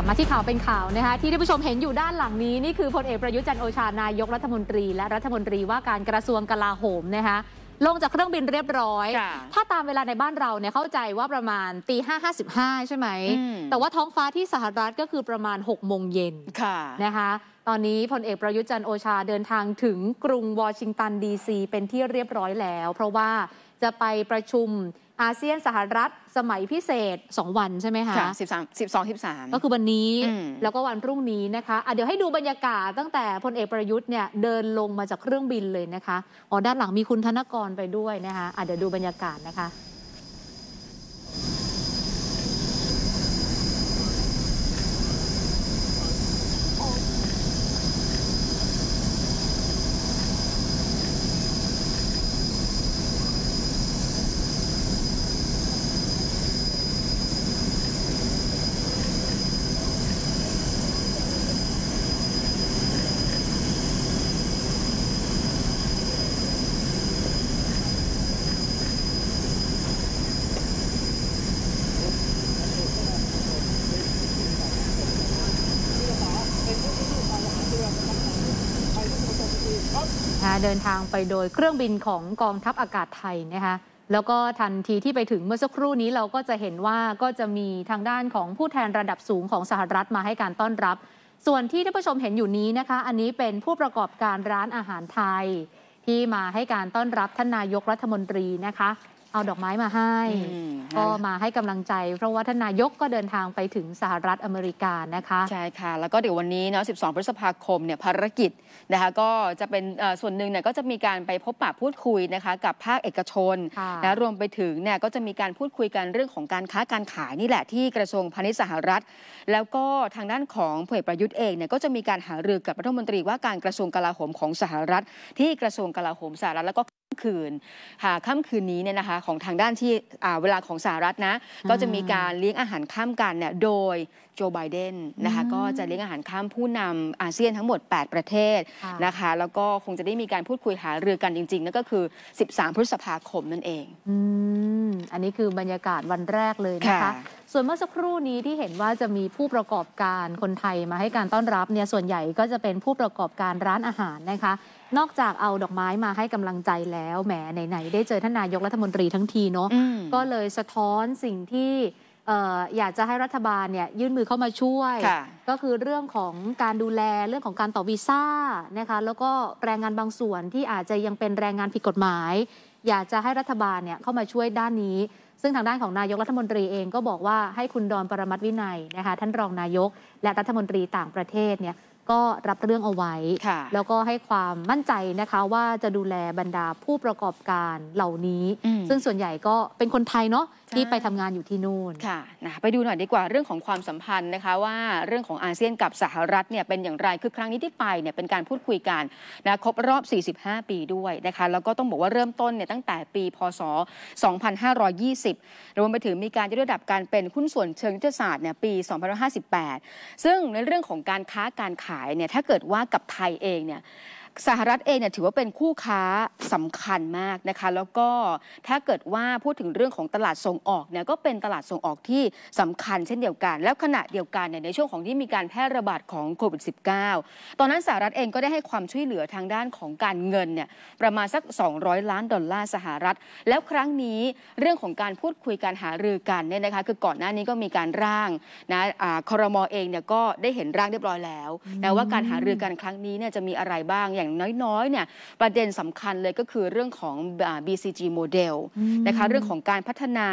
ลับมาที่ข่าวเป็นข่าวนะคะที่ท่านผู้ชมเห็นอยู่ด้านหลังนี้ นี่คือพลเอกประยุทธ์จันโอชา นายกรัฐมนตรีและรัฐมนตรีว่าการกระทรวงกลาโหมนะคะลงจากเครื่องบินเรียบร้อย ถ้าตามเวลาในบ้านเราเนี่ยเข้าใจว่าประมาณตีห้าห้าสิบห้าใช่ไหมแต่ว่าท้องฟ้าที่สหรัฐก็คือประมาณหกโมงเย็นนะคะตอนนี้พลเอกประยุทธ์จันโอชาเดินทางถึงกรุงวอชิงตันดีซีเป็นที่เรียบร้อยแล้ว เพราะว่าจะไปประชุมอาเซียนสหรัฐสมัยพิเศษ 2 วันใช่ไหมคะสิบสามสิบสองสิบสาก็คือวันนี้ แล้วก็วันพรุ่งนี้นะคะะเดี๋ยวให้ดูบรรยากาศตั้งแต่พลเอกประยุทธ์เนี่ย เดินลงมาจากเครื่องบินเลยนะคะอ๋อด้านหลังมีคุณธนกรไปด้วยนะคะะเดี๋ยวดูบรรยากาศนะคะเดินทางไปโดยเครื่องบินของกองทัพอากาศไทยนะคะ แล้วก็ทันทีที่ไปถึงเมื่อสักครู่นี้เราก็จะเห็นว่าก็จะมีทางด้านของผู้แทนระดับสูงของสหรัฐมาให้การต้อนรับ ส่วนที่ท่านผู้ชมเห็นอยู่นี้นะคะ อันนี้เป็นผู้ประกอบการร้านอาหารไทย ที่มาให้การต้อนรับท่านนายกรัฐมนตรีนะคะเอาดอกไม้มาให้ก็มาให้กำลังใจ เพราะว่าท่านนายกก็เดินทางไปถึงสหรัฐอเมริกานะคะใช่ค่ะ แล้วก็เดี๋ยววันนี้เนาะ 12 พฤษภาคมเนี่ยภารกิจนะคะก็จะเป็นส่วนหนึ่งเนี่ยก็จะมีการไปพบปะพูดคุยนะคะกับภาคเอกชนนะรวมไปถึงเนี่ยก็จะมีการพูดคุยกันเรื่องของการค้าการขายนี่แหละที่กระทรวงพาณิชย์สหรัฐ แล้วก็ทางด้านของู้เอกประยุทธ์เองเนี่ยก็จะมีการหารือกับรัฐมนตรีว่าการกระทรวงกลาโหมของสหรัฐ ที่กระทรวงกลาโหมสหรัฐแล้วก็คืนค่ะค่ำคืนนี้เนี่ยนะคะ ของทางด้านที่เวลาของสหรัฐนะก็จะมีการเลี้ยงอาหารข้ามกันเนี่ยโดยโจไบเดนนะคะ ก็จะเลี้ยงอาหารข้ามผู้นำอาเซียนทั้งหมด 8 ประเทศนะคะ แล้วก็คงจะได้มีการพูดคุยหาเรือกันจริง ๆ นั่นก็คือ 13 พฤษภาคมนั่นเอง อันนี้คือบรรยากาศวันแรกเลยนะคะส่วนเมื่อสักครู่นี้ที่เห็นว่าจะมีผู้ประกอบการคนไทยมาให้การต้อนรับเนี่ยส่วนใหญ่ก็จะเป็นผู้ประกอบการร้านอาหารนะคะ นอกจากเอาดอกไม้มาให้กำลังใจแล้วแหมไหนๆได้เจอท่านนายกรัฐมนตรีทั้งทีเนาะก็เลยสะท้อนสิ่งที่อยากจะให้รัฐบาลเนี่ยยื่นมือเข้ามาช่วย ก็คือเรื่องของการดูแลเรื่องของการต่อวีซ่านะคะแล้วก็แรงงานบางส่วนที่อาจจะยังเป็นแรงงานผิดกฎหมาย อยากจะให้รัฐบาลเนี่ยเข้ามาช่วยด้านนี้ซึ่งทางด้านของนายกรัฐมนตรีเองก็บอกว่าให้คุณดอนปรมัตวินัยนะคะ ท่านรองนายกและรัฐมนตรีต่างประเทศเนี่ยก็รับเรื่องเอาไว้ แล้วก็ให้ความมั่นใจนะคะว่าจะดูแลบรรดาผู้ประกอบการเหล่านี้ ซึ่งส่วนใหญ่ก็เป็นคนไทยเนาะที่ไปทำงานอยู่ที่นู่นค่ะนะไปดูหน่อยดีกว่าเรื่องของความสัมพันธ์นะคะว่าเรื่องของอาเซียนกับสหรัฐเนี่ยเป็นอย่างไร คือครั้งนี้ที่ไปเนี่ยเป็นการพูดคุยกันนะครบรอบ 45 ปีด้วยนะคะ แล้วก็ต้องบอกว่าเริ่มต้นเนี่ยตั้งแต่ปี พศ 2520 รวมไปถึงมีการยกระดับการเป็นหุ้นส่วนเชิงยุทธศาสตร์เนี่ยปี 2558 ซึ่งในเรื่องของการค้าการขายเนี่ยถ้าเกิดว่ากับไทยเองเนี่ยสหรัฐเองเนี่ยถือว่าเป็นคู่ค้าสำคัญมากนะคะแล้วก็ถ้าเกิดว่าพูดถึงเรื่องของตลาดส่งออกเนี่ยก็เป็นตลาดส่งออกที่สำคัญเช่นเดียวกันแล้วขณะเดียวกันเนี่ยในช่วงของที่มีการแพร่ระบาดของโควิด -19 ตอนนั้นสหรัฐเองก็ได้ให้ความช่วยเหลือทางด้านของการเงินเนี่ยประมาณสัก 200 ล้าน ดอลลาร์สหรัฐ แล้วครั้งนี้เรื่องของการพูดคุยการหารือกันเนี่ยนะคะคือก่อนหน้านี้ก็มีการร่างนะคอรมอเองเนี่ยก็ได้เห็นร่างเรียบร้อยแล้วแต่ว่าการหารือกันครั้งนี้เนี่ยจะมีอะไรบ้างอย่างางน้อยๆ เนี่ยประเด็นสำคัญเลยก็คือเรื่องของ BCG โมเดลนะคะเรื่องของการพัฒนา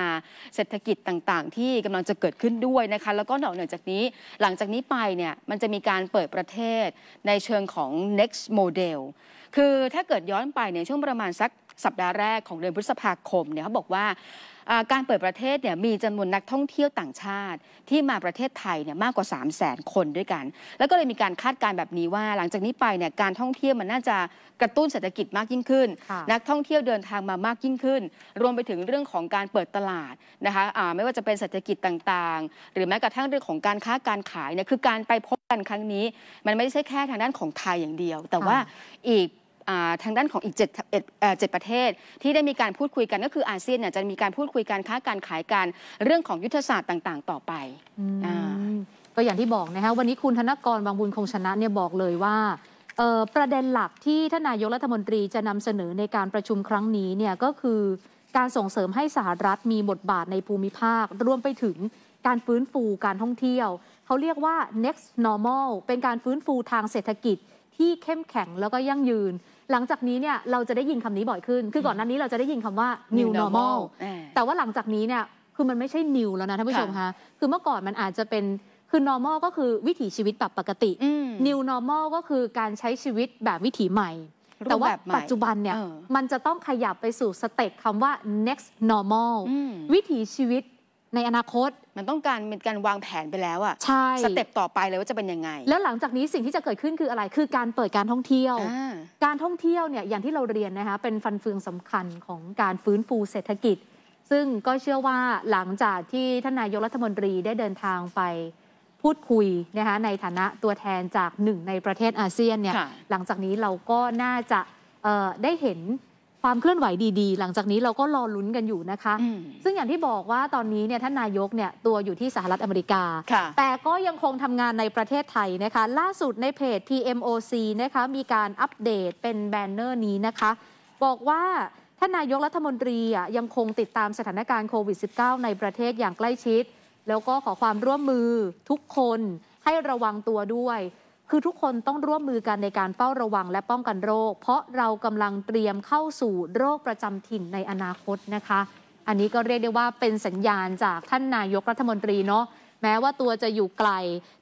เศรษฐกิจต่างๆ ที่กำลังจะเกิดขึ้นด้วยนะคะแล้วก็นอกเหนือจากนี้ หลังจากนี้ไปเนี่ยมันจะมีการเปิดประเทศในเชิงของ next model คือถ้าเกิดย้อนไปในช่วงประมาณสักสัปดาห์แรกของเดือนพฤษภาคมเนี่ยเขาบอกว่าการเปิดประเทศเนี่ยมีจำนวนนักท่องเที่ยวต่างชาติที่มาประเทศไทยเนี่ยมากกว่า3 0 0 0 0 0คนด้วยกัน แล้วก็เลยมีการคาดการณ์แบบนี้ว่าหลังจากนี้ไปเนี่ยการท่องเที่ยวมันน่าจะกระตุ้นเศรษฐกิจมากยิ่งขึ้น นักท่องเที่ยวเดินทางมามากยิ่งขึ้น รวมไปถึงเรื่องของการเปิดตลาดนะคะะไม่ว่าจะเป็นเศรษฐกิจต่างๆ หรือแม้กระทั่งเรื่องของการค้าการขายเนี่ยคือการไปพบกันครั้งนี้มันไม่ใช่แค่ทางด้านของไทยอย่างเดียวแต่ว่าอีกทางด้านของอีก7ดประเทศที่ได้มีการพูดคุยกันก็คืออาเซียนเนี่ยจะมีการพูดคุยการค้าการขายการเรื่องของยุทธศาสตร์ต่าง ๆ ต่อไปก็อย่างที่บอกนะคะวันนี้คุณธนกรบางบุญคงชนะเนี่ยบอกเลยว่าประเด็นหลักที่ท่านนายกรัฐมนตรีจะนำเสนอในการประชุมครั้งนี้เนี่ยก็คือการส่งเสริมให้สหรัฐ มีบทบาทในภูมิภาค รวมไปถึงการฟื้นฟูการท่องเที่ยว เขาเรียกว่า next normal เป็นการฟื้นฟูทางเศรษฐกิจ ที่เข้มแข็งแล้วก็ยั่งยืนหลังจากนี้เนี่ยเราจะได้ยินคำนี้บ่อยขึ้น คือก่อนหน้านี้เราจะได้ยินคำว่า new normal แต่ว่าหลังจากนี้เนี่ยคือมันไม่ใช่ new แล้วนะท่านผู้ชมคะ คือเมื่อก่อนมันอาจจะเป็น คือ normal ก็คือวิถีชีวิตแบบปกติ new normal ก็คือการใช้ชีวิตแบบวิถีใหม่ แต่ว่าปัจจุบันเนี่ยมันจะต้องขยับไปสู่สเต็ปคำว่า next normal วิถีชีวิตในอนาคตมันต้องการเป็นการวางแผนไปแล้วอะใช่สเต็ปต่อไปเลยว่าจะเป็นยังไงแล้วหลังจากนี้สิ่งที่จะเกิดขึ้นคืออะไร คือการเปิดการท่องเที่ยวการท่องเที่ยวเนี่ยอย่างที่เราเรียนนะคะเป็นฟันเฟืองสำคัญของการฟื้นฟูเศรษฐกิจ ซึ่งก็เชื่อว่าหลังจากที่ท่านนายกรัฐมนตรีได้เดินทางไปพูดคุยนะคะในฐานะตัวแทนจากหนึ่งในประเทศอาเซียนเนี่ยหลังจากนี้เราก็น่าจะได้เห็นความเคลื่อนไหวดีๆ หลังจากนี้เราก็รอลุ้นกันอยู่นะคะ ซึ่งอย่างที่บอกว่าตอนนี้เนี่ยท่านนายกเนี่ยตัวอยู่ที่สหรัฐอเมริกา แต่ก็ยังคงทำงานในประเทศไทยนะคะ ล่าสุดในเพจ t m o c นะคะมีการอัปเดตเป็นแบนเนอร์นี้นะคะ บอกว่าท่านนายกรัฐมนตรียังคงติดตามสถานการณ์โควิด -19 ในประเทศอย่างใกล้ชิด แล้วก็ขอความร่วมมือทุกคนให้ระวังตัวด้วยคือทุกคนต้องร่วมมือกันในการเฝ้าระวังและป้องกันโรค เพราะเรากำลังเตรียมเข้าสู่โรคประจำถิ่นในอนาคตนะคะ อันนี้ก็เรียกได้ว่าเป็นสัญญาณจากท่านนายกรัฐมนตรีเนาะแม้ว่าตัวจะอยู่ไกล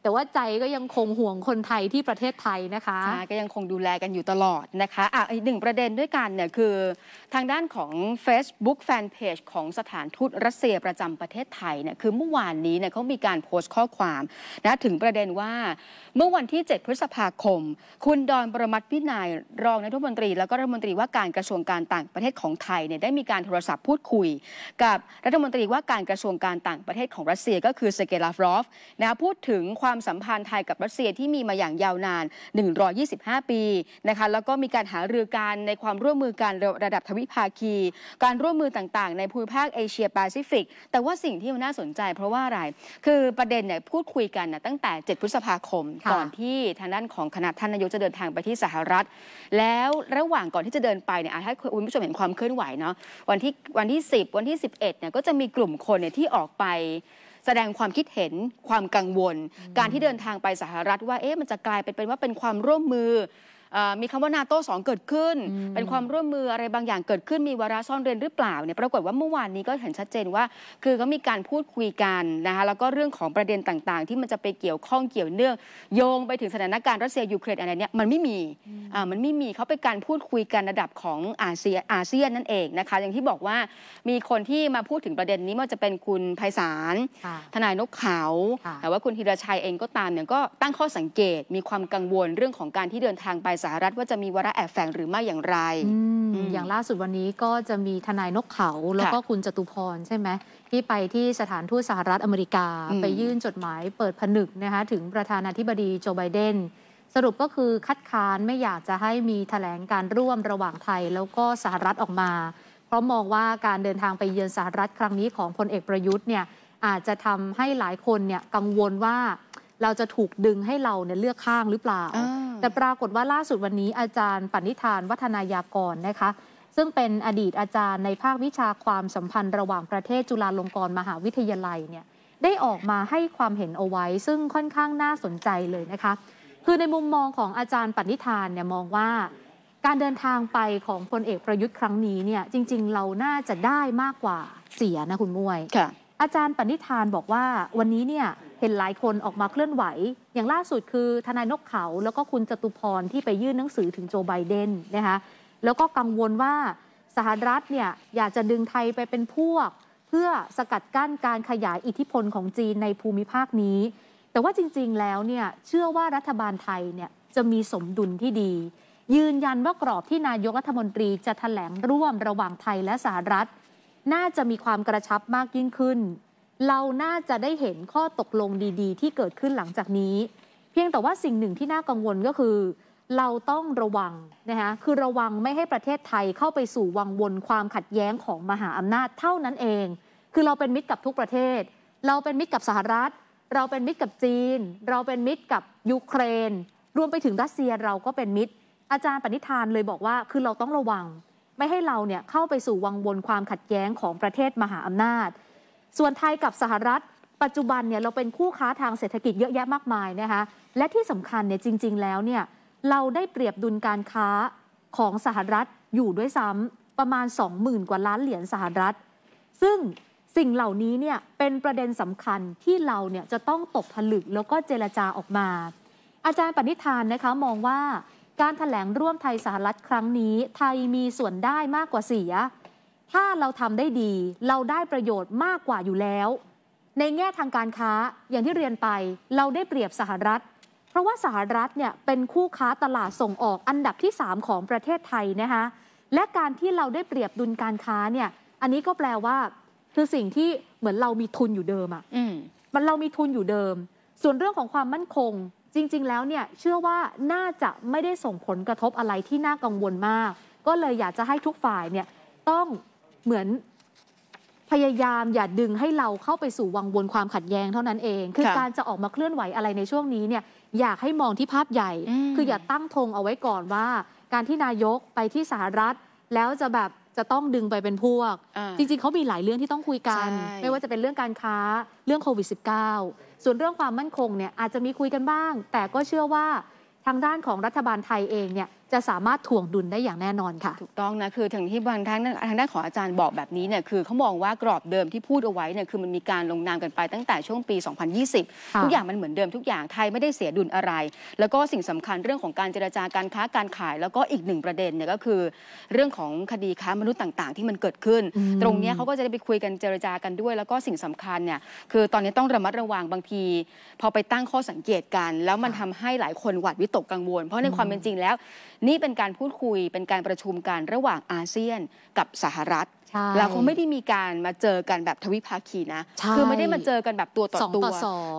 แต่ว่าใจก็ยังคงห่วงคนไทยที่ประเทศไทยนะคะใช่ก็ยังคงดูแลกันอยู่ตลอดนะคะอ่ะอีกหนึ่งประเด็นด้วยกันเนี่ยคือทางด้านของ Facebook Fanpage ของสถานทูตรัสเซียประจำประเทศไทยเนี่ยคือเมื่อวานนี้เนี่ยเขามีการโพสต์ข้อความนะถึงประเด็นว่าเมื่อวันที่ 7 พฤษภาคม คุณดอนประมัติพินายรองนายรัฐมนตรี แล้วก็รัฐมนตรีว่าการกระทรวงการต่างประเทศของไทยเนี่ยได้มีการโทรศัพท์พูดคุย กับรัฐมนตรีว่าการกระทรวงการต่างประเทศของรัสเซีย ก็คือเซเกลาฟรอฟนะพูดถึงความสัมพันธ์ไทยกับรัสเซียที่มีมาอย่างยาวนาน 125 ปีนะคะ แล้วก็มีการหารือกันในความร่วมมือการระดับทวิภาคี การร่วมมือต่างๆในภูมิภาคเอเชียแปซิฟิก แต่ว่าสิ่งที่มันน่าสนใจเพราะว่าอะไร คือประเด็นเนี่ยพูดคุยกันนะตั้งแต่ 7 พฤษภาคม ก่อนที่ทางด้านของคณะท่านนายกจะเดินทางไปที่สหรัฐ แล้วระหว่างก่อนที่จะเดินไปเนี่ยถ้าคุณผู้ชมเห็นความเคลื่อนไหวเนาะ วันที่วันที่ 10 วันที่ 11 เนี่ยก็จะมีกลุ่มคนเนี่ยที่ออกไปแสดงความคิดเห็นความกังวล การที่เดินทางไปสหรัฐว่าเอ๊ะ มันจะกลายเป็นว่าเป็นความร่วมมือมีคำว่านาโต้สองเกิดขึ้นเป็นความร่วมมืออะไรบางอย่างเกิดขึ้นมีวาระซ่อนเร้นหรือเปล่าเนี่ยปรากฏว่าเมื่อวานนี้ก็เห็นชัดเจนว่า คือก็มีการพูดคุยกันนะคะแล้วก็เรื่องของประเด็นต่างๆ ที่มันจะไปเกี่ยวข้องเกี่ยวเนื่องโยงไปถึงสถานการณ์รัสเซียยูเครนอะไรเนี่ยมันไม่มีอ่ามันไม่มีเขาเป็นการพูดคุยกันระดับของอาเซียอาเซียนนั่นเองนะคะอย่างที่บอกว่ามีคนที่มาพูดถึงประเด็นนี้มันจะเป็นคุณไพศาลทนายนกเขาแต่ว่าคุณธีรชัยเองก็ตามเนี่ยก็ตั้งข้อสังเกตมีความกังวลเรื่องของการที่เดินทางไปสหรัฐว่าจะมีวาระแอบแฝงหรือไม่อย่างไร อย่างล่าสุดวันนี้ก็จะมีทนายนกเขา แล้วก็คุณจตุพรใช่ไหมที่ไปที่สถานทูตสหรัฐอเมริกา ไปยื่นจดหมายเปิดผนึกนะคะถึงประธานาธิบดีโจไบเดน สรุปก็คือคัดค้านไม่อยากจะให้มีแถลงการร่วมระหว่างไทยแล้วก็สหรัฐออกมา เพราะมองว่าการเดินทางไปเยือนสหรัฐครั้งนี้ของพลเอกประยุทธ์เนี่ยอาจจะทำให้หลายคนเนี่ยกังวลว่า เราจะถูกดึงให้เราเนี่ยเลือกข้างหรือเปล่าแต่ปรากฏว่าล่าสุดวันนี้อาจารย์ปณิธานวัฒนายากรนะคะซึ่งเป็นอดีตอาจารย์ในภาควิชาความสัมพันธ์ระหว่างประเทศจุฬาลงกรณ์มหาวิทยาลัยเนี่ยได้ออกมาให้ความเห็นเอาไว้ ซึ่งค่อนข้างน่าสนใจเลยนะคะคือในมุมมองของอาจารย์ปณิธานเนี่ยมองว่าการเดินทางไปของพลเอกประยุทธ์ครั้งนี้เนี่ยจริงๆ เราน่าจะได้มากกว่าเสียนะคุณมวยอาจารย์ปณิธานบอกว่าวันนี้เนี่ยเห็นหลายคนออกมาเคลื่อนไหว อย่างล่าสุดคือทนายนกเขาแล้วก็คุณจตุพร ที่ไปยื่นหนังสือถึงโจไบเดนนะคะ แล้วก็กังวลว่าสหรัฐเนี่ยอยากจะดึงไทยไปเป็นพวก เพื่อสกัดกั้นการขยายอิทธิพลของจีนในภูมิภาคนี้ แต่ว่าจริงๆ แล้วเนี่ยเชื่อว่ารัฐบาลไทยเนี่ยจะมีสมดุลที่ดี ยืนยันว่ากรอบที่นายกรัฐมนตรีจะถแถลงร่วมระหว่างไทยและสหรัฐ น่าจะมีความกระชับมากยิ่งขึ้นเราน่าจะได้เห็นข้อตกลงดีๆ ที่เกิดขึ้นหลังจากนี้ เพียงแต่ว่าสิ่งหนึ่งที่น่ากังวลก็คือ เราต้องระวัง นะคะ คือระวังไม่ให้ประเทศไทยเข้าไปสู่วังวนความขัดแย้งของมหาอำนาจเท่านั้นเอง คือเราเป็นมิตรกับทุกประเทศ เราเป็นมิตรกับสหรัฐ เราเป็นมิตรกับจีน เราเป็นมิตรกับยูเครน รวมไปถึงรัสเซียเราก็เป็นมิตร อาจารย์ปณิธานเลยบอกว่า คือเราต้องระวัง ไม่ให้เราเนี่ยเข้าไปสู่วังวนความขัดแย้งของประเทศมหาอำนาจส่วนไทยกับสหรัฐ ปัจจุบันเนี่ยเราเป็นคู่ค้าทางเศรษฐกิจเยอะแยะมากมายนะคะและที่สำคัญเนี่ยจริง ๆ แล้วเนี่ยเราได้เปรียบดุลการค้าของสหรัฐอยู่ด้วยซ้ำประมาณ 20,000กว่าล้านเหรียญสหรัฐ ซึ่งสิ่งเหล่านี้เนี่ยเป็นประเด็นสำคัญที่เราเนี่ยจะต้องตกผลึกแล้วก็เจรจาออกมา อาจารย์ปณิธานนะคะมองว่าการถแถลงร่วมไทยสหรัฐครั้งนี้ไทยมีส่วนได้มากกว่าเสียถ้าเราทำได้ดี เราได้ประโยชน์มากกว่าอยู่แล้ว ในแง่ทางการค้าอย่างที่เรียนไปเราได้เปรียบสหรัฐ เพราะว่าสหรัฐเนี่ยเป็นคู่ค้าตลาดส่งออกอันดับที่3ของประเทศไทยนะคะและการที่เราได้เปรียบดุลการค้าเนี่ย อันนี้ก็แปลว่าคือสิ่งที่เหมือนเรามีทุนอยู่เดิมอะ่ะมันเรามีทุนอยู่เดิม ส่วนเรื่องของความมั่นคง จริง ๆแล้วเนี่ยเชื่อว่าน่าจะไม่ได้ส่งผลกระทบอะไรที่น่ากังวลมาก ก็เลยอยากจะให้ทุกฝ่ายเนี่ยต้องเหมือนพยายามอย่าดึงให้เราเข้าไปสู่วังวนความขัดแย้งเท่านั้นเอง คือการจะออกมาเคลื่อนไหวอะไรในช่วงนี้เนี่ยอยากให้มองที่ภาพใหญ่ คืออย่าตั้งธงเอาไว้ก่อนว่า การที่นายกไปที่สหรัฐแล้วจะแบบจะต้องดึงไปเป็นพวก จริงๆเขามีหลายเรื่องที่ต้องคุยกัน ไม่ว่าจะเป็นเรื่องการค้าเรื่องโควิด -19 ส่วนเรื่องความมั่นคงเนี่ยอาจจะมีคุยกันบ้าง แต่ก็เชื่อว่าทางด้านของรัฐบาลไทยเองเนี่ยจะสามารถถ่วงดุลได้อย่างแน่นอนค่ะ ถูกต้องนะคือทางที่บางทางทางด้านของอาจารย์บอกแบบนี้เนี่ยคือเขามองว่ากรอบเดิมที่พูดเอาไว้เนี่ยคือมันมีการลงนามกันไปตั้งแต่ช่วงปี 2020 ทุกอย่างมันเหมือนเดิมทุกอย่างไทยไม่ได้เสียดุลอะไร แล้วก็สิ่งสำคัญเรื่องของการเจรจาการค้าการขาย แล้วก็อีกหนึ่งประเด็นเนี่ยก็คือ เรื่องของคดีค้ามนุษย์ต่าง ๆ ที่มันเกิดขึ้น ตรงนี้เขาก็จะได้ไปคุยกันเจรจากันด้วย แล้วก็สิ่งสำคัญเนี่ยคือตอนนี้ต้องระมัดระวังบางทีพอไปตั้งข้อสังเกตกัน แล้วมันทำให้หลายคนหวาดวิตกกังวล เพราะในความเป็นจริงแล้วนี่เป็นการพูดคุยเป็นการประชุมกันระหว่างอาเซียน กับสหรัฐเราคงไม่ได้มีการมาเจอกันแบบทวิภาคีนะคือไม่ได้มาเจอกันแบบตัวต่อตัว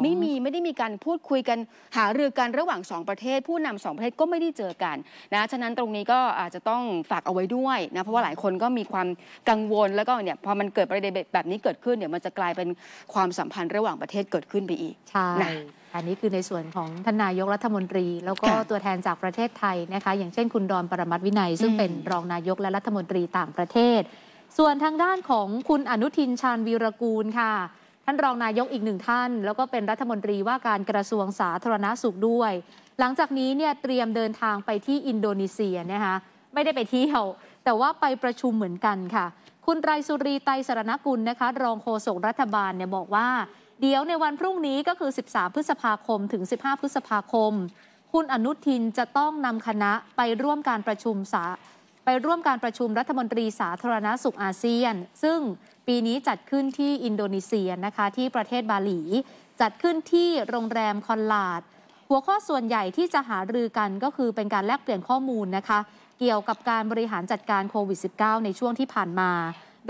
ไม่มีไม่ได้มีการพูดคุยกันหารือกันระหว่าง 2 ประเทศ ผู้นำสองประเทศก็ไม่ได้เจอกันนะฉะนั้นตรงนี้ก็อาจจะต้องฝากเอาไว้ด้วยนะเพราะว่าหลายคนก็มีความกังวลแล้วก็เนี่ยพอมันเกิดประเด็นแบบนี้เกิดขึ้นเดี๋ยวมันจะกลายเป็นความสัมพันธ์ระหว่างประเทศเกิดขึ้นไปอีกนะอันนี้คือในส่วนของท่านนายกรัฐมนตรี แล้วก็ตัวแทนจากประเทศไทยนะคะ อย่างเช่นคุณดอนปรมัตวินัย ซึ่งเป็นรองนายกและรัฐมนตรีต่างประเทศ ส่วนทางด้านของคุณอนุทินชาญวีรกูลค่ะ ท่านรองนายกอีกหนึ่งท่าน แล้วก็เป็นรัฐมนตรีว่าการกระทรวงสาธารณาสุขด้วย หลังจากนี้เนี่ยเตรียมเดินทางไปที่อินโดนีเซียนะคะไม่ได้ไปเที่ยวแต่ว่าไปประชุมเหมือนกันค่ะ คุณไรสุรีไตรสรณกุลนะคะ รองโฆษกรัฐบาลเนี่ยบอกว่าเดี๋ยวในวันพรุ่งนี้ก็คือ 13 พฤษภาคม ถึง 15 พฤษภาคม คุณอนุทินจะต้องนำคณะไปร่วมการประชุมสา ไปร่วมการประชุมรัฐมนตรีสาธารณาสุขอาเซียน ซึ่งปีนี้จัดขึ้นที่อินโดนีเซียนะคะ ที่ประเทศบาหลี จัดขึ้นที่โรงแรมคอนลาด หัวข้อส่วนใหญ่ที่จะหารือกันก็คือเป็นการแลกเปลี่ยนข้อมูลนะคะเกี่ยวกับการบริหารจัดการโควิด -19 ในช่วงที่ผ่านมา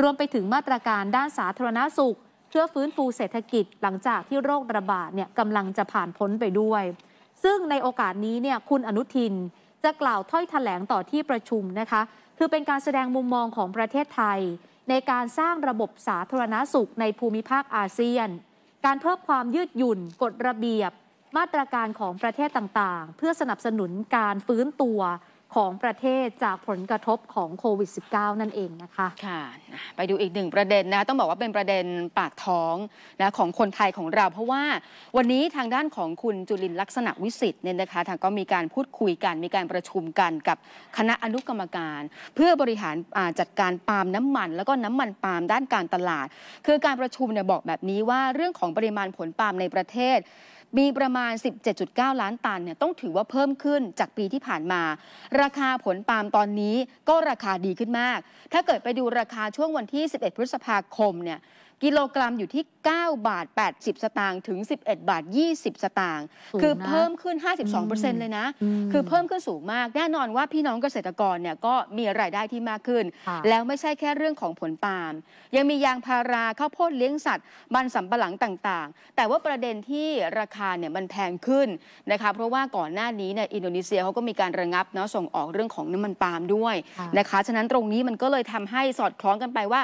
รวมไปถึงมาตรการด้านสาธารณาสุขพื่อฟื้นฟูเศรษฐกิจหลังจากที่โรคระบาดเนี่ยกำลังจะผ่านพ้นไปด้วย ซึ่งในโอกาสนี้เนี่ยคุณอนุทินจะกล่าวถ้อยถแถลงต่อที่ประชุมนะคะ คือเป็นการแสดงมุมมองของประเทศไทย ในการสร้างระบบสาธารณาสุขในภูมิภาคอาเซียน การเพิ่มความยืดหยุ่นกฎระเบียบ มาตรการของประเทศต่างๆ เพื่อสนับสนุนการฟื้นตัวของประเทศจากผลกระทบของโควิด -19 นั่นเองนะคะ ค่ะไปดูอีกหนึ่งประเด็นนะต้องบอกว่าเป็นประเด็นปากท้องนะของคนไทยของเรา เพราะว่า วันนี้ทางด้านของคุณจุลินลักษณะวิสิทธิ์เนี่ยนะคะ ทางก็มีการพูดคุยกัน มีการประชุมกันกับคณะอนุกรรมการ เพื่อบริหารจัดการปาล์มน้ำมัน แล้วก็น้ำมันปาล์มด้านการตลาด คือการประชุมเนี่ยบอกแบบนี้ว่าเรื่องของปริมาณผลปาล์มในประเทศมีประมาณ 17.9 ล้านตันเนี่ยต้องถือว่าเพิ่มขึ้นจากปีที่ผ่านมา ราคาผลปาล์มตอนนี้ก็ราคาดีขึ้นมาก ถ้าเกิดไปดูราคาช่วงวันที่ 11 พฤษภาคมเนี่ยกิโลกรัมอยู่ที่9บาท80 สตางค์ถึง 11บาท20 สตางค์คือเพิ่มขึ้น 52%เลยนะ คือเพิ่มขึ้นสูงมากแน่นอนว่าพี่น้องเกษตรกรเนี่ยก็มีรายได้ที่มากขึ้น แล้วไม่ใช่แค่เรื่องของผลปาล์มยังมียางพาราข้าวโพดเลี้ยงสัตว์มันสำปะหลังต่างๆ แต่ว่าประเด็นที่ราคาเนี่ยมันแพงขึ้นนะคะเพราะว่าก่อนหน้านี้เนี่ยอินโดนีเซียเขาก็มีการระงับเนาะส่งออกเรื่องของน้ำมันปาล์มด้วยนะคะฉะนั้นตรงนี้มันก็เลยทำให้สอดคล้องกันไปว่า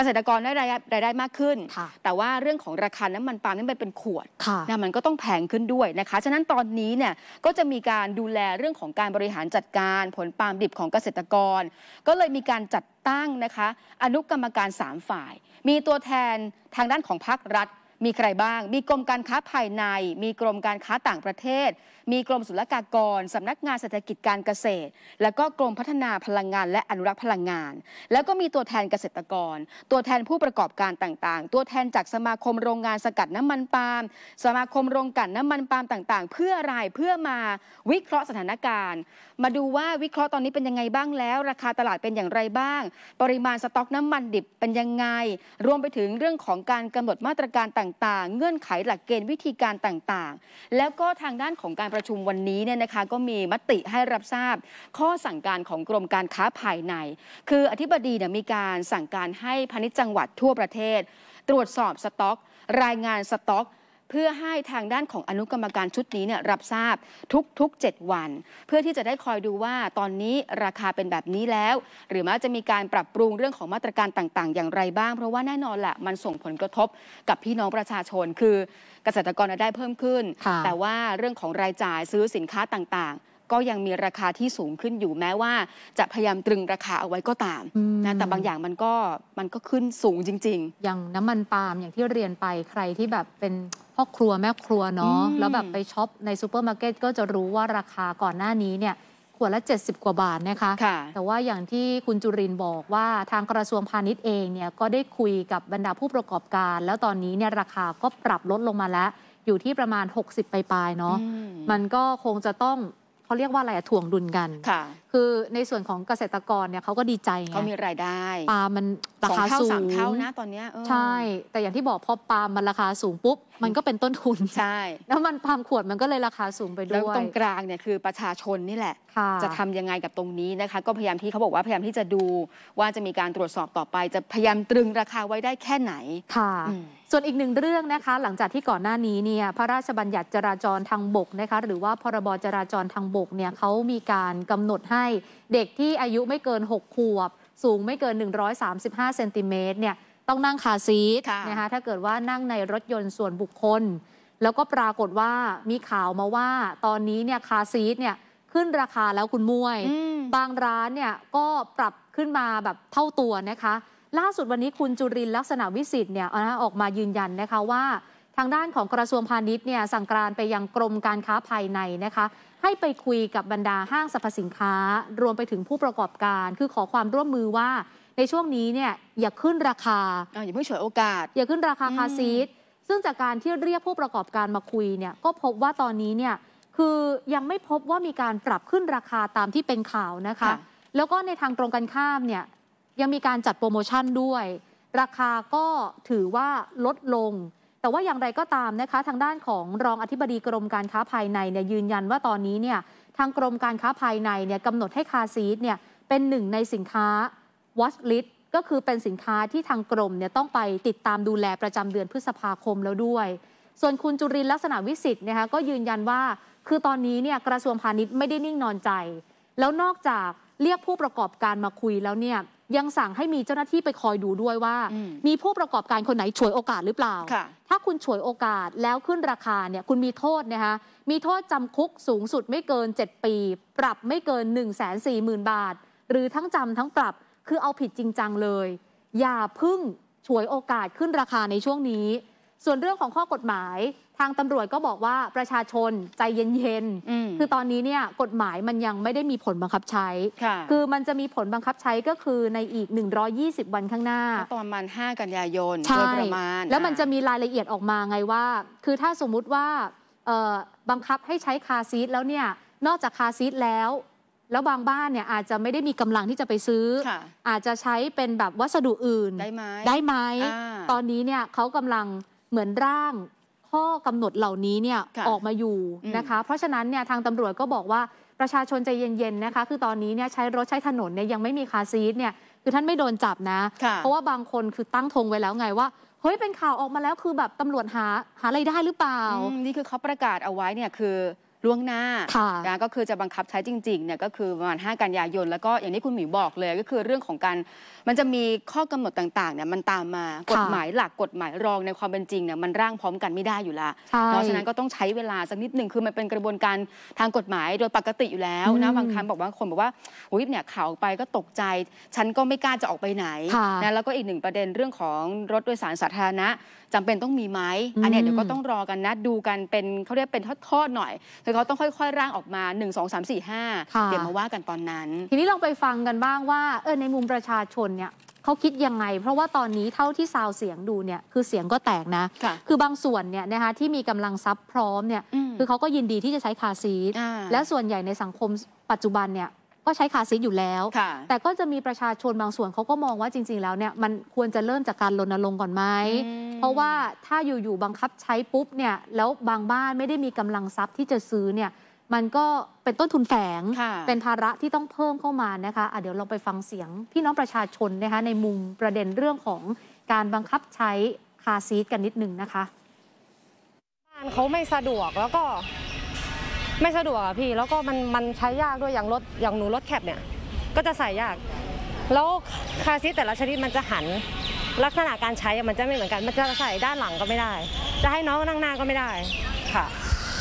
กษตรกรได้รายรายได้มากขึ้น แต่ว่าเรื่องของราคาน้ามันปาล์มนี่มันเป็นขวดนะมันก็ต้องแพงขึ้นด้วยนะคะ ฉะนั้นตอนนี้เนี่ยก็จะมีการดูแลเรื่องของการบริหารจัดการผลปาล์มดิบของเกษตรกร ก็เลยมีการจัดตั้งนะคะอนุกรรมการ3ฝ่าย มีตัวแทนทางด้านของภาครัฐมีใครบ้าง มีกรมการค้าภายใน มีกรมการค้าต่างประเทศ มีกรมศุลกากรสำนักงานเศรษฐกิจการเกษตร และก็กรมพัฒนาพลังงานและอนุรักษ์พลังงาน แล้วก็มีตัวแทนเกษตรกร ตัวแทนผู้ประกอบการต่างๆ ตัวแทนจากสมาคมโรงงานสกัดน้ำมันปาล์ม สมาคมโรงกลั่นน้ำมันปาล์มต่างๆ เพื่ออะไรเพื่อมาวิเคราะห์สถานการณ์ มาดูว่าวิเคราะห์ตอนนี้เป็นยังไงบ้างแล้ว ราคาตลาดเป็นอย่างไรบ้าง ปริมาณสต็อกน้ำมันดิบเป็นยังไง รวมไปถึงเรื่องของการกำหนดมาตรการต่างต่างๆเงื่อนไขหลักเกณฑ์วิธีการต่างๆ แล้วก็ทางด้านของการประชุมวันนี้เนี่ยนะคะก็มีมติให้รับทราบ ข้อสั่งการของกรมการค้าภายใน คืออธิบดีเนี่ยมีการสั่งการให้พาณิชย์จังหวัดทั่วประเทศ ตรวจสอบสต็อก รายงานสต็อกเพื่อให้ทางด้านของอนุกรรมการชุดนี้ เนี่ยรับทราบทุก ๆ 7 วัน เพื่อที่จะได้คอยดูว่าตอนนี้ราคาเป็นแบบนี้แล้ว หรือว่าจะมีการปรับปรุงเรื่องของมาตรการต่างๆ อย่างไรบ้าง เพราะว่าแน่นอนแหละมันส่งผลกระทบกับพี่น้องประชาชน คือเกษตรกรได้เพิ่มขึ้น แต่ว่าเรื่องของรายจ่ายซื้อสินค้าต่างๆก็ยังมีราคาที่สูงขึ้นอยู่แม้ว่าจะพยายามตรึงราคาเอาไว้ก็ตามนะ แต่บางอย่างมันก็มันก็ขึ้นสูงจริง ๆ อย่างน้ำมันปาล์มอย่างที่เรียนไป ใครที่แบบเป็นพ่อครัวแม่ครัวเนาะ แล้วแบบไปช็อปในซูเปอร์มาร์เก็ตก็จะรู้ว่าราคาก่อนหน้านี้เนี่ยขวดละ 70กว่าบาทนะคะคะแต่ว่าอย่างที่คุณจุรินบอกว่า ทางกระทรวงพาณิชย์เองเนี่ยก็ได้คุยกับบรรดาผู้ประกอบการ แล้วตอนนี้เนี่ยราคาก็ปรับลดลงมาแล้ว อยู่ที่ประมาณ 60ไปปลายเนาะ มันก็คงจะต้องเขาเรียกว่าอะไรอะถ่วงดุลกันค่ะ คือในส่วนของเกษตรกรเนี่ยเขาก็ดีใจไงเขามีรายได้ ปลามันราคาสูงสองเท่าสามเท่านะตอนเนี้ยใช่ แต่อย่างที่บอก พอปลามันราคาสูงปุ๊บ มันก็เป็นต้นทุน ใช่แล้วมันปาลามขวดมันก็เลยราคาสูงไปด้วย แล้วตรงกลางเนี่ยคือประชาชนนี่แหละะจะทำยังไงกับตรงนี้นะคะ ก็พยายามที่เขาบอกว่าพยายามที่จะดูว่าจะมีการตรวจสอบต่อไป จะพยายามตรึงราคาไว้ได้แค่ไหน ค่ะส่วนอีกหนึ่งเรื่องนะคะหลังจากที่ก่อนหน้านี้เนี่ยพระราชบัญญัติจราจรทางบกนะคะ หรือว่าพรบจราจรทางบกเนี่ยเขามีการกำหนดให้ เด็กที่อายุไม่เกิน 6 ขวบ สูงไม่เกิน 135เซนติเมตรเนี่ยต้องนั่งคาซีทนะคะถ้าเกิดว่านั่งในรถยนต์ส่วนบุคคล แล้วก็ปรากฏว่ามีข่าวมาว่าตอนนี้เนี่ยคาซีทเนี่ยขึ้นราคาแล้วคุณมวย บางร้านเนี่ยก็ปรับขึ้นมาแบบเท่าตัวนะคะล่าสุดวันนี้คุณจุรินลักษณะวิสิทธิ์เนี่ยออกมายืนยันนะคะว่า ทางด้านของกระทรวงพาณิชย์เนี่ยสั่งการไปยังกรมการค้าภายในนะคะ ให้ไปคุยกับบรรดาห้างสรรพสินค้ารวมไปถึงผู้ประกอบการ คือขอความร่วมมือว่า ในช่วงนี้เนี่ยอย่าขึ้นราคาอย่าเพิ่งฉวยโอกาส อย่าขึ้นราคาคาซีทซึ่งจากการที่เรียกผู้ประกอบการมาคุยเนี่ยก็พบว่าตอนนี้เนี่ยคือยังไม่พบว่ามีการปรับขึ้นราคาตามที่เป็นข่าวนะคะ แล้วก็ในทางตรงกันข้ามเนี่ยยังมีการจัดโปรโมชั่นด้วย ราคาก็ถือว่าลดลง แต่ว่าอย่างไรก็ตามนะคะ ทางด้านของรองอธิบดีกรมการค้าภายในเนี่ยยืนยันว่าตอนนี้เนี่ยทางกรมการค้าภายในเนี่ยกำหนดให้คาซีดเนี่ยเป็นหนึ่งในสินค้า watch list ก็คือเป็นสินค้าที่ทางกรมเนี่ยต้องไปติดตามดูแลประจำเดือนพฤษภาคมแล้วด้วย ส่วนคุณจุรินลักษณะวิสิทธ์นะคะก็ยืนยันว่าคือตอนนี้เนี่ยกระทรวงพาณิชย์ไม่ได้นิ่งนอนใจ แล้วนอกจากเรียกผู้ประกอบการมาคุยแล้วเนี่ยยังสั่งให้มีเจ้าหน้าที่ไปคอยดูด้วยว่า มีผู้ประกอบการคนไหนฉวยโอกาสหรือเปล่า ถ้าคุณฉวยโอกาสแล้วขึ้นราคาเนี่ย คุณมีโทษนะคะ มีโทษจำคุกสูงสุดไม่เกิน 7 ปี ปรับไม่เกิน 1 4 0 0 0 0 บาท หรือทั้งจำทั้งปรับคือเอาผิดจริงจังเลย อย่าพึ่งฉวยโอกาสขึ้นราคาในช่วงนี้ ส่วนเรื่องของข้อกฎหมายทางตำรวจก็บอกว่าประชาชนใจเย็นๆ คือตอนนี้เนี่ยกฎหมายมันยังไม่ได้มีผลบังคับใช้ คือมันจะมีผลบังคับใช้ก็คือในอีก 120 วันข้างหน้าประมาณ 5 กันยายนโดยประมาณแล้วมันจะมีรายละเอียดออกมาไงว่า คือถ้าสมมุติว่าบังคับให้ใช้คาซีทแล้วเนี่ย นอกจากคาซีทแล้ว แล้วบางบ้านเนี่ย อาจจะไม่ได้มีกำลังที่จะไปซื้อ อาจจะใช้เป็นแบบวัสดุอื่น ได้ไหมได้ไหมตอนนี้เนี่ยเขากำลังเหมือนร่างข้อกำหนดเหล่านี้เนี่ยออกมาอยู่นะคะ เพราะฉะนั้นเนี่ยทางตำรวจก็บอกว่าประชาชนใจเย็น ๆ นะคะ คือตอนนี้เนี่ยใช้รถใช้ถนนเนี่ยยังไม่มีคาซีทเนี่ยคือท่านไม่โดนจับนะ เพราะว่าบางคนคือตั้งธงไว้แล้วไงว่า เฮ้ยเป็นข่าวออกมาแล้วคือแบบตำรวจหาหาอะไรได้หรือเปล่า นี่คือเขาประกาศเอาไว้เนี่ยคือล่วงหน้านะก็คือจะบังคับใช้จริงๆเนี่ยก็คือประมาณ5 กันยายนแล้วก็อย่างที่คุณหมีบอกเลย ก็คือเรื่องของการมันจะมีข้อกำหนดต่างๆเนี่ยมันตามมากฎหมายหลักกฎหมายรองในความเป็นจริงเนี่ยมันร่างพร้อมกันไม่ได้อยู่แล้วเพราะฉะนั้นก็ต้องใช้เวลาสักนิดหนึ่งคือมันเป็นกระบวนการทางกฎหมายโดยปกติอยู่แล้วนะบางครั้งบอกว่าคนบอกว่า อุ้ยเนี่ยข่าวไปก็ตกใจฉันก็ไม่กล้าจะออกไปไหนนะแล้วก็อีกหนึ่งประเด็นเรื่องของรถโดยสารสาธารณะจำเป็นต้องมีไหมอันนี้เดี๋ยวก็ต้องรอกันนะดูกันเป็นเขาเรียกเป็นทอดๆหน่อยือเขาต้องค่อยๆ ร่างออกมา 1 2 3 4 5เดี๋ยวมาว่ากันตอนนั้น ทีนี้ลองไปฟังกันบ้างว่าเออในมุมประชาชนเนี่ยเขาคิดยังไง เพราะว่าตอนนี้เท่าที่ซาวเสียงดูเนี่ยคือเสียงก็แตกนะ คือบางส่วนเนี่ยนะคะที่มีกำลังทรัพย์พร้อมเนี่ยคือเขาก็ยินดีที่จะใช้คาซีดและส่วนใหญ่ในสังคมปัจจุบันเนี่ยก็ใช้คาซีทอยู่แล้ว แต่ก็จะมีประชาชนบางส่วนเขาก็มองว่าจริง ๆ แล้วเนี่ยมันควรจะเริ่มจากการรณรงค์ก่อนไหมเพราะว่าถ้าอยู่ๆบังคับใช้ปุ๊บเนี่ยแล้วบางบ้านไม่ได้มีกำลังทรัพย์ที่จะซื้อเนี่ยมันก็เป็นต้นทุนแฝง เป็นภาระที่ต้องเพิ่มเข้ามานะคะะเดี๋ยวเราไปฟังเสียงพี่น้องประชาชนนะคะในมุมประเด็นเรื่องของการบังคับใช้คาซีทกันนิดนึงนะคะเขาไม่สะดวกแล้วก็ไม่สะดวกอะพี่แล้วก็มันมันใช้ยากด้วยอย่างรถอย่างหนูรถแคปเนี่ย ก็จะใส่ยาก แล้วคาซีแต่ละชนิดมันจะหัน ลักษณะการใช้มันจะไม่เหมือนกัน มันจะใส่ด้านหลังก็ไม่ได้ จะให้น้องนั่งหน้าก็ไม่ได้ค่ะ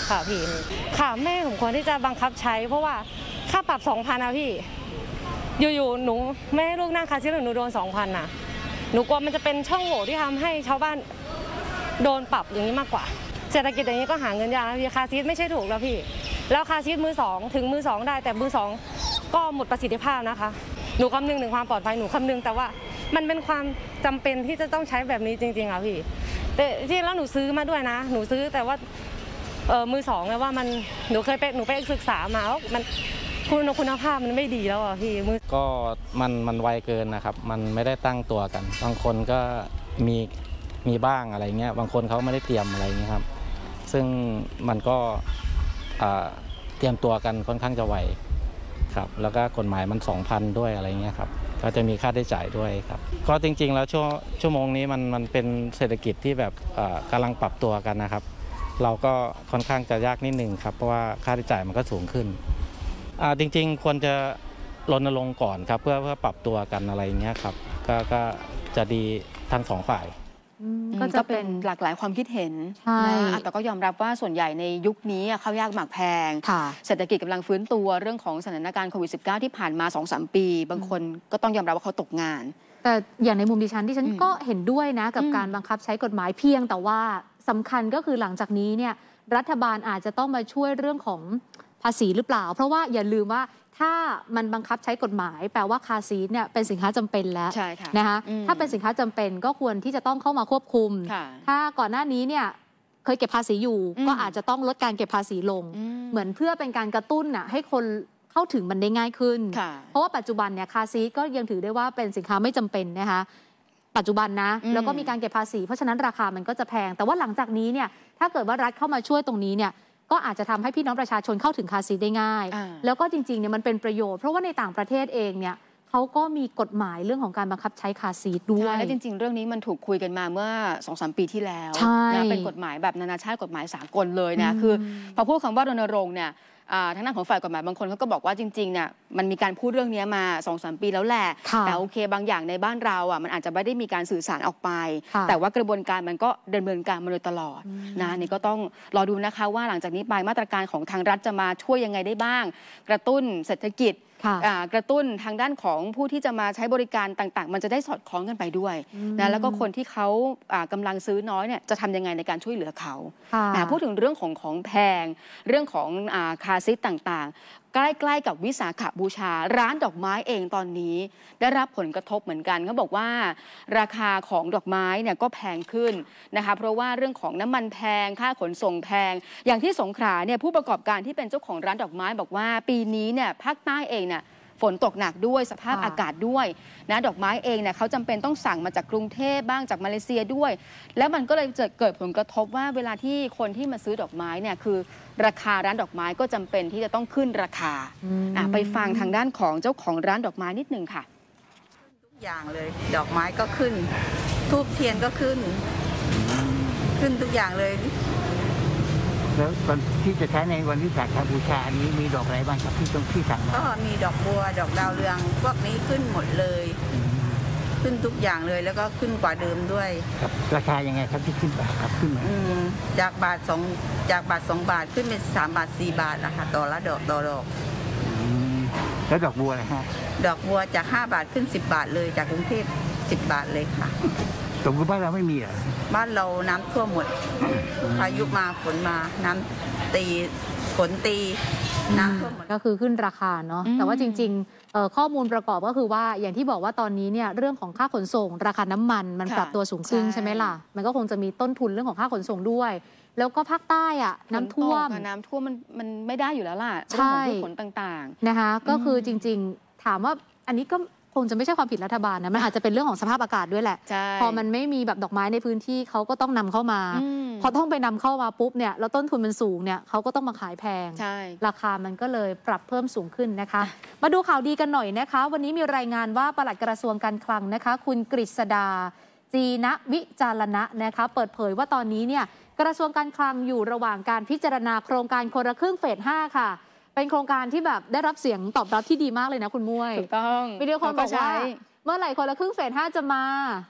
ค่ะพี่ค่ะแม่ผมควรที่จะบังคับใช้เพราะว่าค่าปรับสองพันนะพี่อยู่ ๆ หนูไม่ให้ลูกนั่งคาซีแวหนูโดนสองพันนะหนูกลัวมันจะเป็นช่องโหว่ที่ทำให้ชาวบ้านโดนปรับอย่างนี้มากกว่าเศรษฐกิจอย่างนี้ก็หาเงินยาก้วพี่คาซีทไม่ใช่ถูกแล้วพี่ แล้วคาซีทมือสองถึงมือสองได้ แต่มือสองก็หมดประสิทธิภาพนะคะหนูคำนึงถึงความปลอดภัยหนูคำนึง แต่ว่ามันเป็นความจำเป็นที่จะต้องใช้แบบนี้จริงๆอ่ะพี่แต่ที่แล้วหนูซื้อมาด้วยนะ หนูซื้อแต่ว่าเออมือสองเลยว่ามันหนูเคยไปหนูไปศึกษามาว่ามันคุณคุณภาพมันไม่ดีแล้วอ่ะพี่มือก็มันมันไวเกินนะครับมันไม่ได้ตั้งตัวกันบางคนก็มีมีบ้างอะไรเงี้ย บางคนเขาไม่ได้เตรียมอะไรเงี้ยครับ ซึ่งมันก็เตรียมตัวกันค่อนข้างจะไวครับ แล้วก็กฎหมายมัน 2,000 ด้วยอะไรเงี้ยครับ ก็จะมีค่าใช้จ่ายด้วยครับ ก็จริงๆแล้วชั่วชั่วโมงนี้มันมันเป็นเศรษฐกิจที่แบบกำลังปรับตัวกันนะครับ เราก็ค่อนข้างจะยากนิดนึงครับ เพราะว่าค่าใช้จ่ายมันก็สูงขึ้นจริงๆควรจะรณรงค์ก่อนครับเพื่อเพื่อปรับตัวกันอะไรเงี้ยครับ ก็ก็จะดีทั้งสองฝ่ายก็จะเป็นหลากหลายความคิดเห็น ใช่แต่ก็ยอมรับว่าส่วนใหญ่ในยุคนี้ข้าวยากหมากแพง เศรษฐกิจกำลังฟื้นตัว เรื่องของสถานการณ์โควิด -19 ที่ผ่านมา2สปี บางคนก็ต้องยอมรับว่าเขาตกงาน แต่อย่างในมุมดิฉันที่ฉันก็เห็นด้วยนะกับการบังคับใช้กฎหมายเพียง แต่ว่าสำคัญก็คือหลังจากนี้เนี่ยรัฐบาลอาจจะต้องมาช่วยเรื่องของภาษีหรือเปล่า เพราะว่าอย่าลืมว่าถ้ามันบังคับใช้กฎหมาย แปลว่าคาซีเนี่ยเป็นสินค้าจำเป็นแล้วะนะคะถ้าเป็นสินค้าจำเป็นก็ควรที่จะต้องเข้ามาควบคุม ถ้าก่อนหน้านี้เนี่ยเคยเก็บภาษีอยู่ ก็อาจจะต้องลดการเก็บภาษีลง เหมือนเพื่อเป็นการกระตุ้นน่ะให้คนเข้าถึงมันได้ง่ายขึ้น เพราะว่าปัจจุบันเนี่ยคาซีก็ยังถือได้ว่าเป็นสินค้าไม่จำเป็นนะคะปัจจุบันนะแล้วก็มีการเก็บภาษี เพราะฉะนั้นราคามันก็จะแพง แต่ว่าหลังจากนี้เนี่ยถ้าเกิดว่ารัฐเข้ามาช่วยตรงนี้เนี่ยก็อาจจะทำให้พี่น้องประชาชนเข้าถึงคาซีได้ง่าย แล้วก็จริงๆเนี่ยมันเป็นประโยชน์ เพราะว่าในต่างประเทศเองเนี่ยเขาก็มีกฎหมายเรื่องของการบังคับใช้คาซีดด้วย และจริงๆเรื่องนี้มันถูกคุยกันมาเมื่อสองสามปีที่แล้วนะเป็นกฎหมายแบบนานาชาติกฎหมายสากลเลยนะ คือพอพูดคำว่ารณรงค์เนี่ยทางด้านของฝ่ายกฎหมายบางคนเขาก็บอกว่าจริงๆเนี่ยมันมีการพูดเรื่องนี้มา2อสปีแล้วแหละแต่โอเคบางอย่างในบ้านเราอ่ะมันอาจจะไม่ได้มีการสื่อสารออกไป แต่ว่ากระบวนการมันก็เดินเบินการมาโดยตลอดนะนี่ก็ต้องรอดูนะคะว่าหลังจากนี้ไปมาตรการของทางรัฐจะมาช่วยยังไงได้บ้าง กระตุ้นเศรษฐกิจกระตุ้นทางด้านของผู้ที่จะมาใช้บริการต่างๆ มันจะได้สอดคล้องกันไปด้วยนะแล้วก็คนที่เขากำลังซื้อน้อยเนี่ยจะทำยังไงในการช่วยเหลือเขา พูดถึงเรื่องของของแพงเรื่องของคาซิตต่างใกล้ๆกับวิสาขบูชาร้านดอกไม้เองตอนนี้ ได้รับผลกระทบเหมือนกันเขาบอกว่า ราคาของดอกไม้เนี่ยก็แพงขึ้น นะคะเพราะว่าเรื่องของน้ำมันแพง ค่าขนส่งแพง อย่างที่สงขลาเนี่ยผู้ประกอบการที่เป็นเจ้าของร้านดอกไม้บอกว่า ปีนี้เนี่ยภาคใต้เองเนี่ยฝนตกหนักด้วยสภาพอากาศด้วยนะดอกไม้เองเนี่ยเขาจำเป็นต้องสั่งมาจากกรุงเทพบ้างจากมาเลเซียด้วย แล้วมันก็เลยเกิดผลกระทบว่า เวลาที่คนที่มาซื้อดอกไม้เนี่ยคือ ราคาร้านดอกไม้ก็จำเป็นที่จะต้องขึ้นราคาไปฟังทางด้านของเจ้าของร้านดอกไม้นิดนึงค่ะทุกอย่างเลยดอกไม้ก็ขึ้นทูบเทียนก็ขึ้น ขึ้นทุกอย่างเลยแล้วตอนที่จะใช้ในวันวิสาขบูชานี้มีดอกอะไรบ้างครับที่ต้องที่สั่งมาก็มีดอกบัวดอกดาวเรืองพวกนี้ขึ้นหมดเลย ขึ้นทุกอย่างเลยแล้วก็ขึ้นกว่าเดิมด้วย ครับราคายังไงครับที่ขึ้นไปครับขึ้นไหมจากบาทสองจากบาทสองบาทขึ้นเป็นสามบาทสี่บาทนะคะต่อละดอกต่อดอกแล้วดอกบัวอะฮะดอกบัวจากห้าบาทขึ้นสิบาทเลยจากกรุงเทพิบบาทเลยค่ะตรงติบ้านเราไม่มีอ่ะบ้านเราน้ำท่วมหมดพายุมาฝนมาน้ำตีฝนตีน้ำท่วมหมดก็คือขึ้นราคาเนาะแต่ว่าจริงๆข้อมูลประกอบก็คือว่าอย่างที่บอกว่าตอนนี้เนี่ยเรื่องของค่าขนส่ง ราคาน้ำมันมันปรับตัวสูงขึ้นใช่ไหมล่ะ มันก็คงจะมีต้นทุนเรื่องของค่าขนส่งด้วย แล้วก็ภาคใต้อะน้ำท่วมน้ำ้ำท่วมมันมันไม่ได้อยู่แล้วล่ะเรื่องของใช่พืต่างๆนะคะก็คือจริง ๆถามว่าอันนี้ก็งจะไม่ใช่ความผิดรัฐบาลนะมันอาจจะเป็นเรื่องของสภาพอากาศด้วยแหละ พอมันไม่มีแบบดอกไม้ในพื้นที่เขาก็ต้องนำเข้ามาพอต้องไปนำเข้ามาปุ๊บเนี่ยแล้วต้นทุนมันสูงเนี่ยเขาก็ต้องมาขายแพงราคามันก็เลยปรับเพิ่มสูงขึ้นนะคะ มาดูข่าวดีกันหน่อยนะคะ วันนี้มีรายงานว่าปลัดกระทรวงการคลังนะคะ คุณกฤษดา จีนวิจารณะนะคะ เปิดเผยว่าตอนนี้เนี่ยกระทรวงการคลังอยู่ระหว่างการพิจารณาโครงการคนละครึ่งเฟส5ค่ะเป็นโครงการที่แบบได้รับเสียงตอบรับที่ดีมากเลยนะคุณมุ้ยถูกต้องวิดีโอคอนบอกว่าเมื่อไหร่คนละครึ่งเฟสห้าจะมา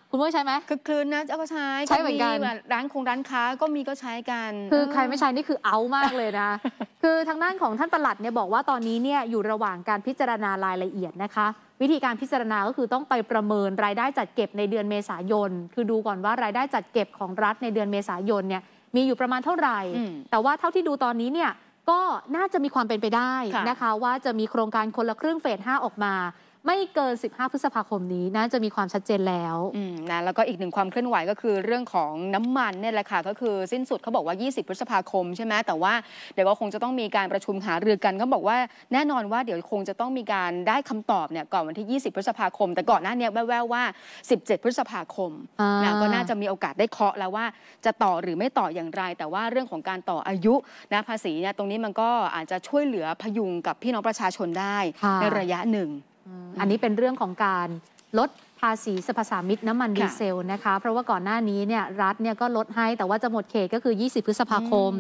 คุณมุ้ยใช่ไหมคือคลืนนะเอาก็ใช้ใช้เหมือนกันร้านคงร้านค้า ก็มีก็ใช้กันคือใครไม่ใช้นี่คือเอามากเลยนะคือทางด้านของท่านประหลัดเนี่ยบอกว่าตอนนี้เนี่ยอยู่ระหว่างการพิจารณารายละเอียดนะคะ วิธีการพิจารณาก็คือต้องไปประเมินรายได้จัดเก็บในเดือนเมษายนคือดูก่อนว่ารายได้จัดเก็บของรัฐในเดือนเมษายนเนี่ยมีอยู่ประมาณเท่าไหร่แต่ว่าเท่าที่ดูตอนนี้เนี่ยก็น่าจะมีความเป็นไปได้นะคะ ว่าจะมีโครงการคนละครึ่งเฟส5ออกมาไม่เกิน15 พฤษภาคมนี้น่าจะมีความชัดเจนแล้วนะแล้วก็อีกหนึ่งความเคลื่อนไหวก็คือเรื่องของน้ำมันเนี่ยแหละค่ะก็คือ สิ้นสุดเขาบอกว่า20พฤษภาคมใช่ไหมแต่ว่า เดี๋ยวก็คงจะต้องมีการประชุมหารือกันก็บอกว่าแน่นอนว่า เดี๋ยวคงจะต้องมีการได้คำตอบเนี่ยก่อนวันที่20พฤษภาคมแต่ก่อนหน้านี้แว่วๆว่า17พฤษภาคมนะก็น่าจะมีโอกาสได้เคาะแล้วว่าจะต่อหรือไม่ต่ออย่างไร แต่ว่าเรื่องของการต่ออายุนะภาษีเนี่ยตรงนี้มันก็อาจจะช่วยเหลือพยุงกับพี่น้องประชาชนได้ในระยะหนึ่งอันนี้เป็นเรื่องของการลดภาษีสรรพสามิตน้ำมันดีเซลนะคะเพราะว่าก่อนหน้านี้เนี่ยรัฐเนี่ยก็ลดให้แต่ว่าจะหมดเขตก็คือ 20 พฤษภาคม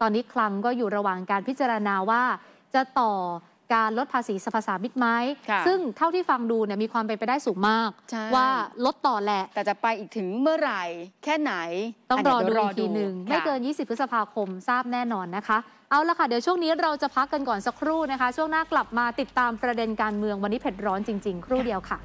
ตอนนี้คลังก็อยู่ระหว่างการพิจารณาว่า จะต่อการลดภาษีสรรพสามิตไหมซึ่งเท่าที่ฟังดูเนี่ยมีความเป็นไปได้สูงมาก ว่าลดต่อแหละแต่จะไปอีกถึงเมื่อไหร่แค่ไหนต้องรอดูอีกทีหนึ่งไม่เกิน 20 พฤษภาคมทราบแน่นอนนะคะเอาละค่ะ เดี๋ยวช่วงนี้เราจะพักกันก่อนสักครู่นะคะ ช่วงหน้ากลับมาติดตามประเด็นการเมือง วันนี้เผ็ดร้อนจริง ๆ ครู่เดียวค่ะ